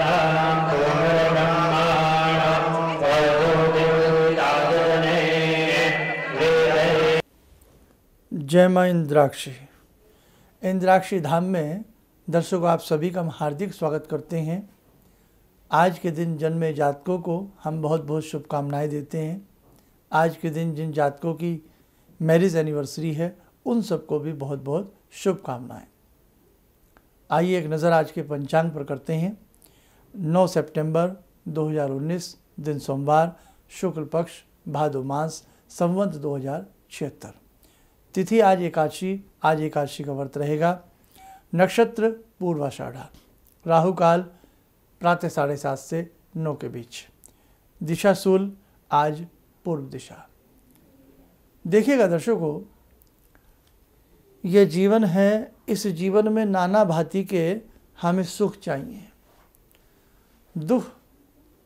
जय माँ इंद्राक्षी इंद्राक्षी धाम में दर्शकों आप सभी का हम हार्दिक स्वागत करते हैं आज के दिन जन्मे जातकों को हम बहुत बहुत शुभकामनाएं देते हैं आज के दिन जिन जातकों की मैरिज एनिवर्सरी है उन सबको भी बहुत बहुत शुभकामनाएं आइए एक नज़र आज के पंचांग पर करते हैं 9 सितंबर 2019 दिन सोमवार शुक्ल पक्ष भादो मास संवंत दो तिथि आज एकादशी आज एकादशी का व्रत रहेगा नक्षत्र पूर्वाषाढ़ा राहु काल प्रातः साढ़े सात से नौ के बीच दिशा सूल आज पूर्व दिशा देखिएगा दर्शकों यह जीवन है इस जीवन में नाना भांति के हमें सुख चाहिए दुख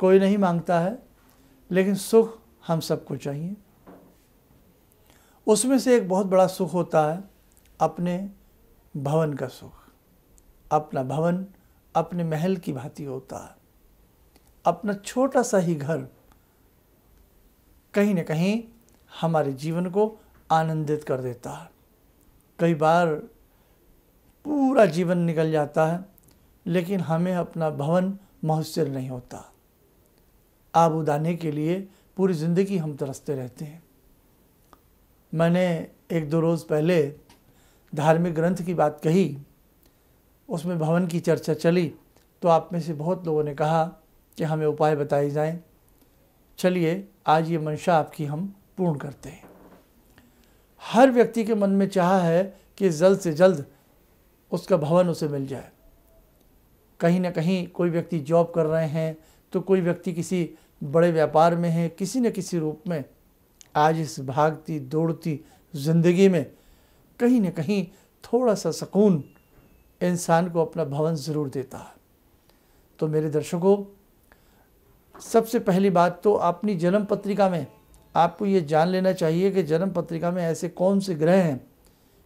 कोई नहीं मांगता है लेकिन सुख हम सबको चाहिए उसमें से एक बहुत बड़ा सुख होता है अपने भवन का सुख अपना भवन अपने महल की भांति होता है अपना छोटा सा ही घर कहीं न कहीं हमारे जीवन को आनंदित कर देता है कई बार पूरा जीवन निकल जाता है लेकिन हमें अपना भवन मुहसर नहीं होता आब उदाने के लिए पूरी ज़िंदगी हम तरसते रहते हैं मैंने एक दो रोज़ पहले धार्मिक ग्रंथ की बात कही उसमें भवन की चर्चा चली तो आप में से बहुत लोगों ने कहा कि हमें उपाय बताए जाएं चलिए आज ये मंशा आपकी हम पूर्ण करते हैं हर व्यक्ति के मन में चाह है कि जल्द से जल्द उसका भवन उसे मिल जाए कहीं ना कहीं कोई व्यक्ति जॉब कर रहे हैं तो कोई व्यक्ति किसी बड़े व्यापार में है किसी न किसी रूप में आज इस भागती दौड़ती ज़िंदगी में कहीं ना कहीं थोड़ा सा सुकून इंसान को अपना भवन ज़रूर देता है तो मेरे दर्शकों सबसे पहली बात तो अपनी जन्म पत्रिका में आपको ये जान लेना चाहिए कि जन्म पत्रिका में ऐसे कौन से ग्रह हैं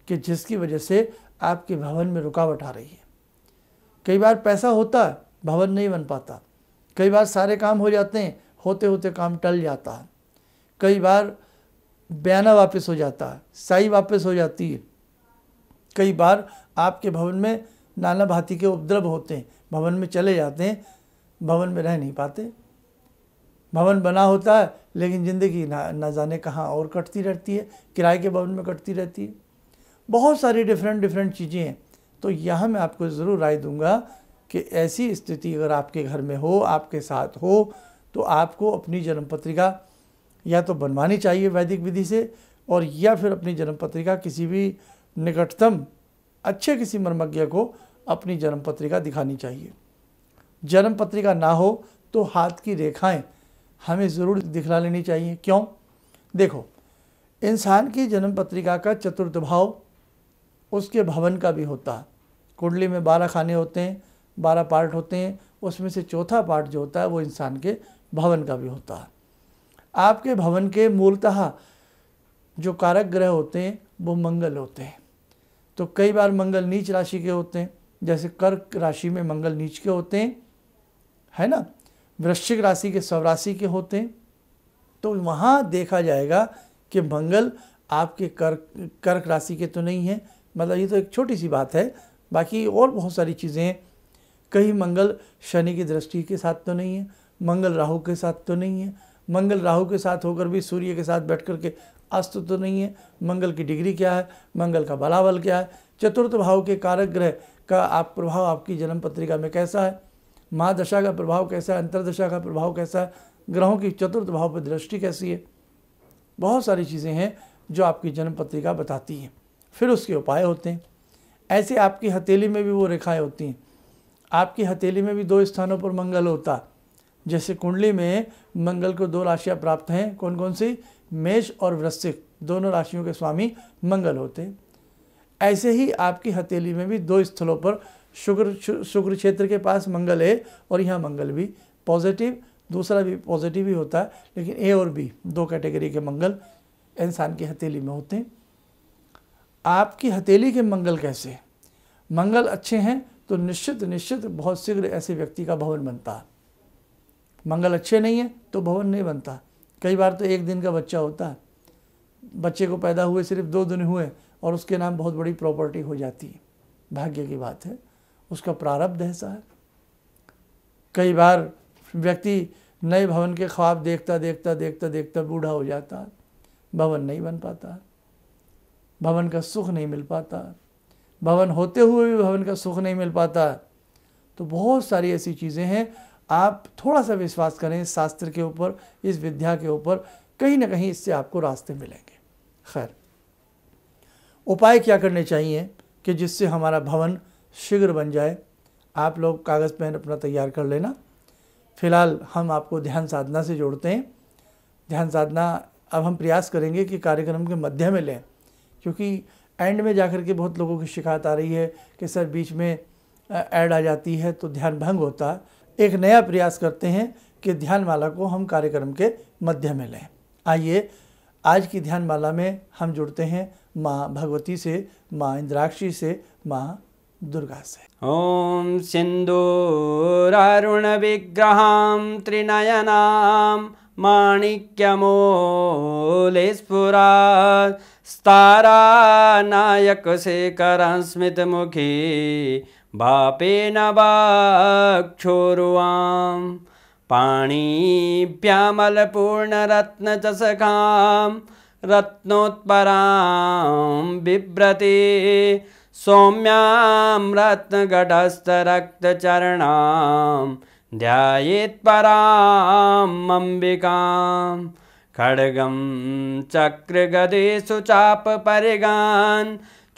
कि जिसकी वजह से आपके भवन में रुकावट आ रही है कई बार पैसा होता है भवन नहीं बन पाता कई बार सारे काम हो जाते हैं होते होते काम टल जाता है कई बार बयाना वापस हो जाता है साई वापस हो जाती है कई बार आपके भवन में नाना भांति के उपद्रव होते हैं भवन में चले जाते हैं भवन में रह नहीं पाते भवन बना होता है लेकिन ज़िंदगी ना ना जाने कहाँ और कटती रहती है किराए के भवन में कटती रहती है बहुत सारी डिफरेंट डिफरेंट चीज़ें हैं तो यह मैं आपको ज़रूर राय दूंगा कि ऐसी स्थिति अगर आपके घर में हो आपके साथ हो तो आपको अपनी जन्म पत्रिका या तो बनवानी चाहिए वैदिक विधि से और या फिर अपनी जन्म पत्रिका किसी भी निकटतम अच्छे किसी मर्मज्ञ को अपनी जन्म पत्रिका दिखानी चाहिए जन्म पत्रिका ना हो तो हाथ की रेखाएं हमें ज़रूर दिखला लेनी चाहिए क्यों देखो इंसान की जन्म पत्रिका का चतुर्थ भाव उसके भवन का भी होता है कुंडली में बारह खाने होते हैं बारह पार्ट होते हैं उसमें से चौथा पार्ट जो होता है वो इंसान के भवन का भी होता है आपके भवन के मूलतः जो कारक ग्रह होते हैं वो मंगल होते हैं तो कई बार मंगल नीच राशि के होते हैं जैसे कर्क राशि में मंगल नीच के होते हैं है ना वृश्चिक राशि के स्वराशि के होते हैं तो वहाँ देखा जाएगा कि मंगल आपके कर्क कर्क राशि के तो नहीं हैं मतलब ये तो एक छोटी सी बात है बाकी और बहुत सारी चीज़ें कहीं मंगल शनि की दृष्टि के साथ तो नहीं है मंगल राहु के साथ तो नहीं है मंगल राहु के साथ होकर भी सूर्य के साथ बैठ कर के अस्त तो नहीं है मंगल की डिग्री क्या है मंगल का बलावल क्या है चतुर्थ भाव के कारक ग्रह का आप प्रभाव आपकी जन्म पत्रिका में कैसा है महादशा का प्रभाव कैसा है अंतरदशा का प्रभाव कैसा है ग्रहों की चतुर्थ भाव पर दृष्टि कैसी है बहुत सारी चीज़ें हैं जो आपकी जन्म पत्रिका बताती हैं फिर उसके उपाय होते हैं ऐसे आपकी हथेली में भी वो रेखाएं होती हैं आपकी हथेली में भी दो स्थानों पर मंगल होता जैसे कुंडली में मंगल को दो राशियाँ प्राप्त हैं कौन कौन सी मेष और वृश्चिक दोनों राशियों के स्वामी मंगल होते हैं ऐसे ही आपकी हथेली में भी दो स्थलों पर शुक्र शुक्र क्षेत्र के पास मंगल है और यहाँ मंगल भी पॉजिटिव दूसरा भी पॉजिटिव ही होता है लेकिन ए और बी दो कैटेगरी के मंगल इंसान की हथेली में होते हैं आपकी हथेली के मंगल कैसे मंगल अच्छे हैं तो निश्चित निश्चित बहुत शीघ्र ऐसे व्यक्ति का भवन बनता मंगल अच्छे नहीं है तो भवन नहीं बनता कई बार तो एक दिन का बच्चा होता है बच्चे को पैदा हुए सिर्फ दो दिन हुए और उसके नाम बहुत बड़ी प्रॉपर्टी हो जाती है भाग्य की बात है उसका प्रारब्ध ऐसा है कई बार व्यक्ति नए भवन के ख्वाब देखता देखता देखता देखता बूढ़ा हो जाता भवन नहीं बन पाता भवन का सुख नहीं मिल पाता भवन होते हुए भी भवन का सुख नहीं मिल पाता तो बहुत सारी ऐसी चीज़ें हैं आप थोड़ा सा विश्वास करें शास्त्र के ऊपर इस विद्या के ऊपर कहीं ना कहीं इससे आपको रास्ते मिलेंगे खैर उपाय क्या करने चाहिए कि जिससे हमारा भवन शीघ्र बन जाए आप लोग कागज़ पेन अपना तैयार कर लेना फिलहाल हम आपको ध्यान साधना से जोड़ते हैं ध्यान साधना अब हम प्रयास करेंगे कि कार्यक्रम के मध्य में लें क्योंकि एंड में जाकर के बहुत लोगों की शिकायत आ रही है कि सर बीच में ऐड आ जाती है तो ध्यान भंग होता एक नया प्रयास करते हैं कि ध्यान माला को हम कार्यक्रम के मध्य में लें आइए आज की ध्यान माला में हम जुड़ते हैं माँ भगवती से माँ इंद्राक्षी से माँ दुर्गा से ओम अरुण विग्रहां त्रिनयनाम माणिक्यमोलेस्फुरास्तारानायकशेखरस्मितमुखी वापेन वाक्षोरुवां पाणीभ्यामलपूर्णरत्नचषकां रत्नोत्परां बिभ्रती सौम्यां रत्नगढस्थरक्तचरणाम् ध्यायेत्परां अम्बिकां खड्गं चक्रगदेषु चापरिगान्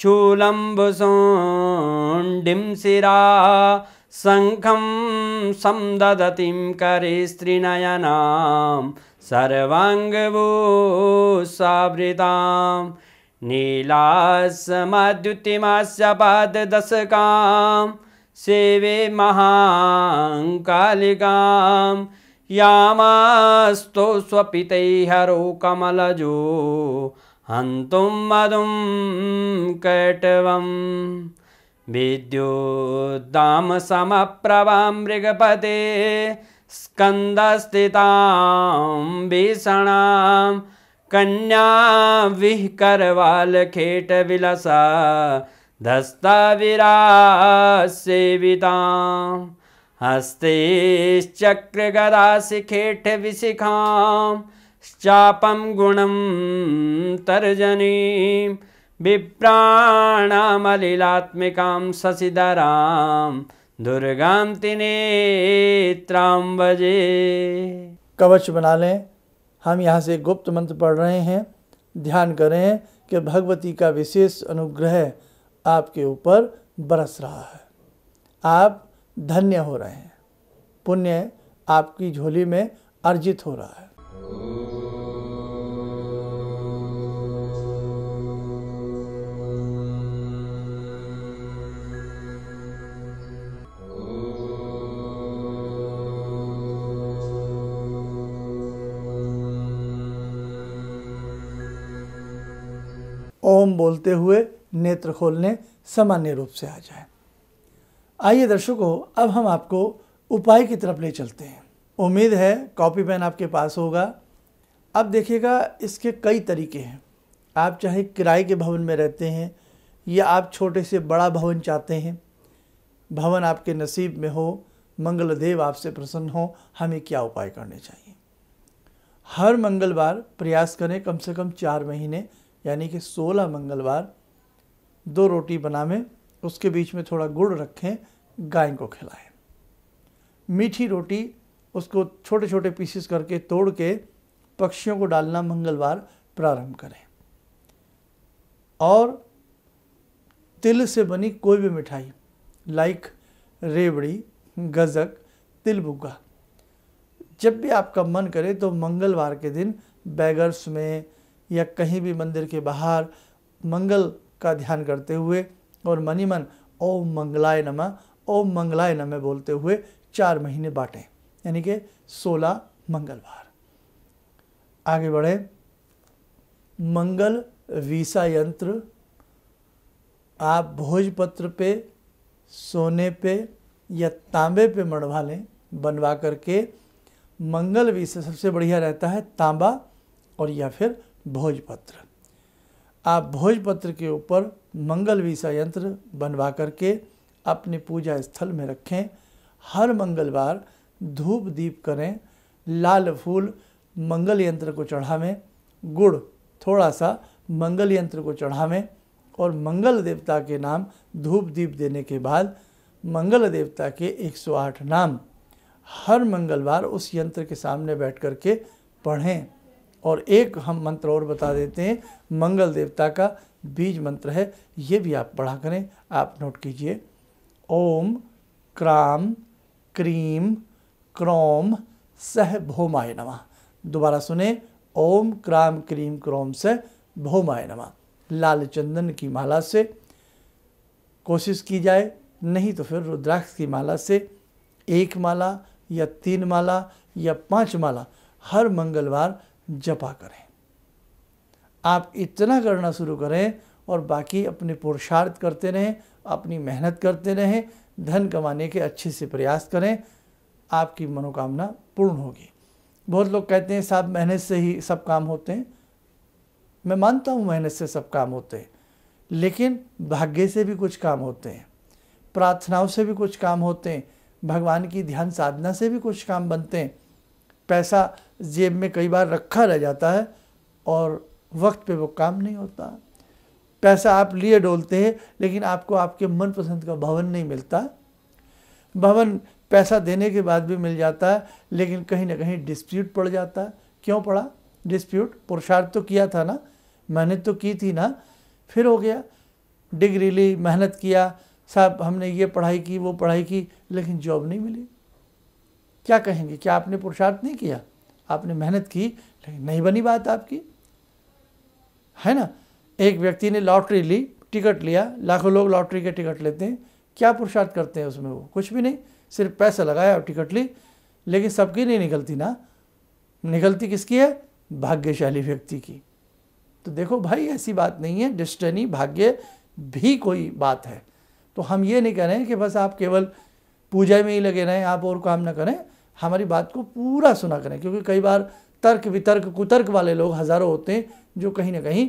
चूलम्बुसोण्डिं शिरा शङ्खं करे स्त्रिनयनां सर्वाङ्गभूसावृतां नीलासमद्युतिमास्य पाददशकाम् सेवे महाङ्कालिकां यामास्तु स्वपितैः कमलजो हन्तुं मधुं कटवं मृगपते स्कन्दस्थितां भीषणां कन्या खेट विलसा धस्ताविरासेवितां हस्तेश्चक्रगदाशिखेठविशिखां चापं गुणं तर्जनीं विप्राणामलिलात्मिकां शशिधरां दुर्गां तिनेत्रां वजे कवच बना लें हम यहाँ से गुप्त मंत्र पढ़ रहे हैं ध्यान करें कि भगवती का विशेष अनुग्रह आपके ऊपर बरस रहा है आप धन्य हो रहे हैं पुण्य आपकी झोली में अर्जित हो रहा है ओम बोलते हुए नेत्र खोलने सामान्य रूप से आ जाए आइए दर्शकों अब हम आपको उपाय की तरफ ले चलते हैं उम्मीद है कॉपी पेन आपके पास होगा अब देखिएगा इसके कई तरीके हैं आप चाहे किराए के भवन में रहते हैं या आप छोटे से बड़ा भवन चाहते हैं भवन आपके नसीब में हो मंगल देव आपसे प्रसन्न हो हमें क्या उपाय करने चाहिए हर मंगलवार प्रयास करें कम से कम चार महीने यानी कि सोलह मंगलवार दो रोटी बनावें उसके बीच में थोड़ा गुड़ रखें गाय को खिलाएं मीठी रोटी उसको छोटे छोटे पीसेस करके तोड़ के पक्षियों को डालना मंगलवार प्रारंभ करें और तिल से बनी कोई भी मिठाई लाइक रेवड़ी गज़क तिलबुग्गा जब भी आपका मन करे तो मंगलवार के दिन बैगर्स में या कहीं भी मंदिर के बाहर मंगल का ध्यान करते हुए और मनी मन ओम मंगलाय नमः ओम मंगलाय नमः बोलते हुए चार महीने बाँटें यानी कि सोलह मंगलवार आगे बढ़े मंगल वीसा यंत्र आप भोजपत्र पे सोने पे या तांबे पे मढ़वा लें बनवा करके मंगल वीसा सबसे बढ़िया रहता है तांबा और या फिर भोजपत्र आप भोजपत्र के ऊपर मंगल विषा यंत्र बनवा करके अपने पूजा स्थल में रखें हर मंगलवार धूप दीप करें लाल फूल मंगल यंत्र को चढ़ावें गुड़ थोड़ा सा मंगल यंत्र को चढ़ावें और मंगल देवता के नाम धूप दीप देने के बाद मंगल देवता के 108 नाम हर मंगलवार उस यंत्र के सामने बैठ कर के पढ़ें और एक हम मंत्र और बता देते हैं मंगल देवता का बीज मंत्र है ये भी आप पढ़ा करें आप नोट कीजिए ओम क्राम क्रीम क्रोम सह भोमाय नमा दोबारा सुने ओम क्राम क्रीम क्रोम सह भोमाय नमा लाल चंदन की माला से कोशिश की जाए नहीं तो फिर रुद्राक्ष की माला से एक माला या तीन माला या पांच माला हर मंगलवार जपा करें आप इतना करना शुरू करें और बाकी अपने पुरुषार्थ करते रहें अपनी मेहनत करते रहें धन कमाने के अच्छे से प्रयास करें आपकी मनोकामना पूर्ण होगी बहुत लोग कहते हैं साहब मेहनत से ही सब काम होते हैं मैं मानता हूँ मेहनत से सब काम होते हैं लेकिन भाग्य से भी कुछ काम होते हैं प्रार्थनाओं से भी कुछ काम होते हैं भगवान की ध्यान साधना से भी कुछ काम बनते हैं पैसा जेब में कई बार रखा रह जाता है और वक्त पे वो काम नहीं होता पैसा आप लिए डोलते हैं लेकिन आपको आपके मनपसंद का भवन नहीं मिलता भवन पैसा देने के बाद भी मिल जाता है लेकिन कहीं ना कहीं डिस्प्यूट पड़ जाता है क्यों पड़ा डिस्प्यूट पुरुषार्थ तो किया था ना मेहनत तो की थी ना फिर हो गया डिग्री ली मेहनत किया साहब हमने ये पढ़ाई की वो पढ़ाई की लेकिन जॉब नहीं मिली क्या कहेंगे क्या आपने पुरुषार्थ नहीं किया आपने मेहनत की लेकिन नहीं बनी बात आपकी है ना एक व्यक्ति ने लॉटरी ली टिकट लिया लाखों लोग लॉटरी के टिकट लेते हैं क्या पुरुषार्थ करते हैं उसमें वो कुछ भी नहीं सिर्फ पैसा लगाया और टिकट ली लेकिन सबकी नहीं निकलती ना निकलती किसकी है भाग्यशाली व्यक्ति की तो देखो भाई ऐसी बात नहीं है डिस्टनी भाग्य भी कोई बात है तो हम ये नहीं कह रहे हैं कि बस आप केवल पूजा में ही लगे रहें आप और काम ना करें हमारी बात को पूरा सुना करें क्योंकि कई बार तर्क वितर्क कुतर्क वाले लोग हज़ारों होते हैं जो कहीं ना कहीं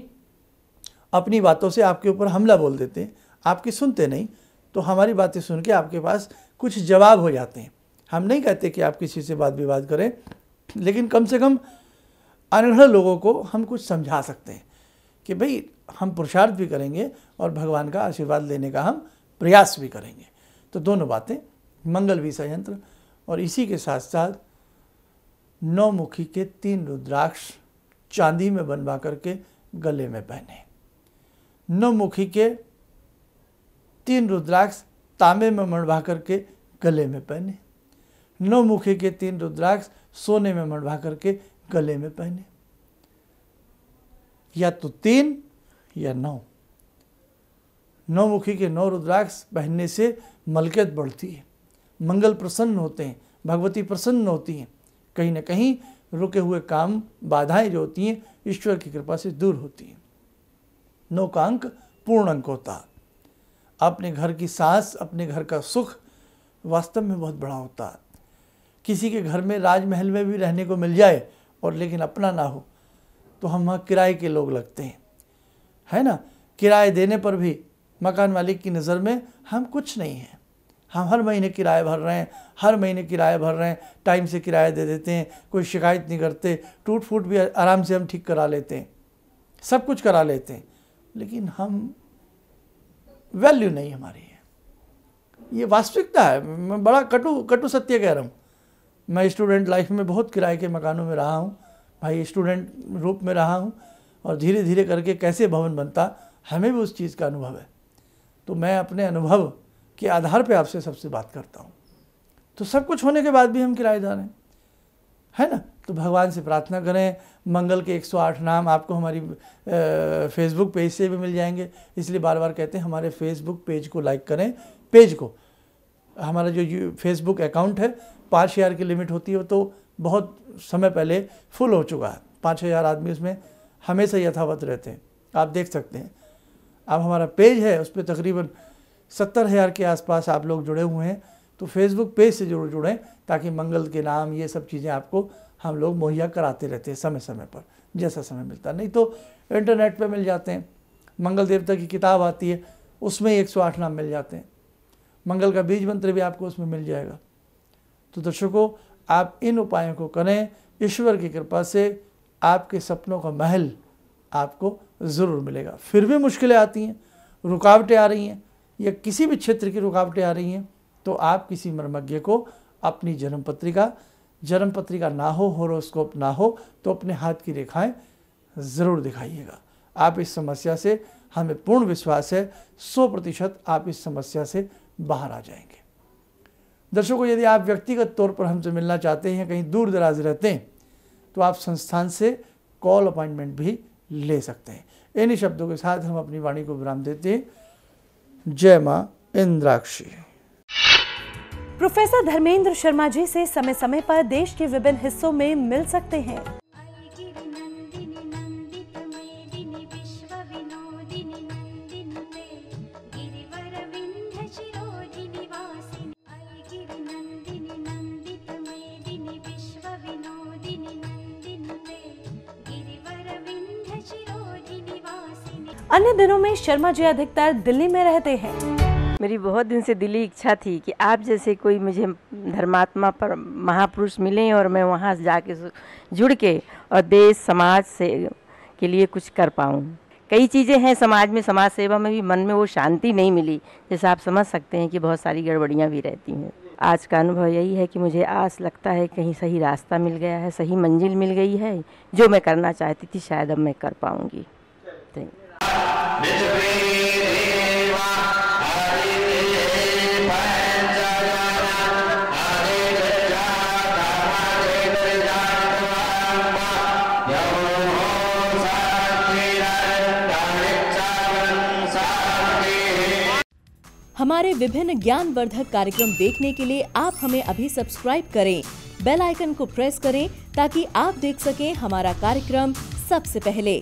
अपनी बातों से आपके ऊपर हमला बोल देते हैं आपकी सुनते नहीं तो हमारी बातें सुन के आपके पास कुछ जवाब हो जाते हैं हम नहीं कहते कि आप किसी से बात विवाद करें लेकिन कम से कम अनगढ़ लोगों को हम कुछ समझा सकते हैं कि भाई हम पुरुषार्थ भी करेंगे और भगवान का आशीर्वाद लेने का हम प्रयास भी करेंगे तो दोनों बातें मंगल भी संयंत्र और इसी के साथ साथ नौमुखी के तीन रुद्राक्ष चांदी में बनवा करके गले में पहने नौमुखी के तीन रुद्राक्ष तांबे में मंडवा करके गले में पहने नौमुखी के तीन रुद्राक्ष सोने में मंडवा करके गले में पहने या तो तीन या नौ नौमुखी के नौ रुद्राक्ष पहनने से मलकियत बढ़ती है मंगल प्रसन्न होते हैं भगवती प्रसन्न होती हैं कहीं ना कहीं रुके हुए काम बाधाएं जो होती हैं ईश्वर की कृपा से दूर होती हैं नौ का अंक पूर्ण अंक होता अपने घर की सास अपने घर का सुख वास्तव में बहुत बड़ा होता किसी के घर में राजमहल में भी रहने को मिल जाए और लेकिन अपना ना हो तो हम वहाँ किराए के लोग लगते हैं है ना किराए देने पर भी मकान मालिक की नज़र में हम कुछ नहीं हैं हम हर महीने किराया भर रहे हैं हर महीने किराया भर रहे हैं टाइम से किराया दे देते हैं कोई शिकायत नहीं करते टूट फूट भी आराम से हम ठीक करा लेते हैं सब कुछ करा लेते हैं लेकिन हम वैल्यू नहीं हमारी है ये वास्तविकता है मैं बड़ा कटु कटु सत्य कह रहा हूँ मैं स्टूडेंट लाइफ में बहुत किराए के मकानों में रहा हूँ भाई स्टूडेंट रूप में रहा हूँ और धीरे धीरे करके कैसे भवन बनता हमें भी उस चीज़ का अनुभव है तो मैं अपने अनुभव के आधार पे आपसे सबसे बात करता हूँ तो सब कुछ होने के बाद भी हम किराएदार हैं है ना तो भगवान से प्रार्थना करें मंगल के 108 नाम आपको हमारी फेसबुक पेज से भी मिल जाएंगे इसलिए बार बार कहते हैं हमारे फेसबुक पेज को लाइक करें पेज को हमारा जो फेसबुक अकाउंट है पाँच हज़ार की लिमिट होती है तो बहुत समय पहले फुल हो चुका है पाँच हज़ार आदमी उसमें हमेशा यथावत रहते हैं आप देख सकते हैं अब हमारा पेज है उस पर तकरीबन सत्तर हज़ार के आसपास आप लोग जुड़े हुए हैं तो फेसबुक पेज से जरूर जुड़ें ताकि मंगल के नाम ये सब चीज़ें आपको हम लोग मुहैया कराते रहते हैं समय समय पर जैसा समय मिलता नहीं तो इंटरनेट पर मिल जाते हैं मंगल देवता की किताब आती है उसमें एक सौ आठ नाम मिल जाते हैं मंगल का बीज मंत्र भी आपको उसमें मिल जाएगा तो दर्शकों आप इन उपायों को करें ईश्वर की कृपा से आपके सपनों का महल आपको ज़रूर मिलेगा फिर भी मुश्किलें आती हैं रुकावटें आ रही हैं या किसी भी क्षेत्र की रुकावटें आ रही हैं तो आप किसी मर्मज्ञ को अपनी जन्म पत्रिका जन्म पत्रिका ना हो होरोस्कोप ना हो तो अपने हाथ की रेखाएं ज़रूर दिखाइएगा आप इस समस्या से हमें पूर्ण विश्वास है सौ प्रतिशत आप इस समस्या से बाहर आ जाएंगे दर्शकों यदि आप व्यक्तिगत तौर पर हमसे मिलना चाहते हैं कहीं दूर दराज रहते हैं तो आप संस्थान से कॉल अपॉइंटमेंट भी ले सकते हैं इन्हीं शब्दों के साथ हम अपनी वाणी को विराम देते हैं जय माँ इंद्राक्षी प्रोफेसर धर्मेंद्र शर्मा जी से समय समय पर देश के विभिन्न हिस्सों में मिल सकते हैं अन्य दिनों में शर्मा जी अधिकतर दिल्ली में रहते हैं मेरी बहुत दिन से दिल्ली इच्छा थी कि आप जैसे कोई मुझे धर्मात्मा पर महापुरुष मिले और मैं वहाँ जाके जुड़ के और देश समाज से के लिए कुछ कर पाऊँ कई चीज़ें हैं समाज में समाज सेवा में भी मन में वो शांति नहीं मिली जैसे आप समझ सकते हैं कि बहुत सारी गड़बड़ियाँ भी रहती हैं आज का अनुभव यही है कि मुझे आज लगता है कहीं सही रास्ता मिल गया है सही मंजिल मिल गई है जो मैं करना चाहती थी शायद अब मैं कर पाऊँगी थैंक हमारे विभिन्न ज्ञान वर्धक कार्यक्रम देखने के लिए आप हमें अभी सब्सक्राइब करें बेल आइकन को प्रेस करें ताकि आप देख सकें हमारा कार्यक्रम सबसे पहले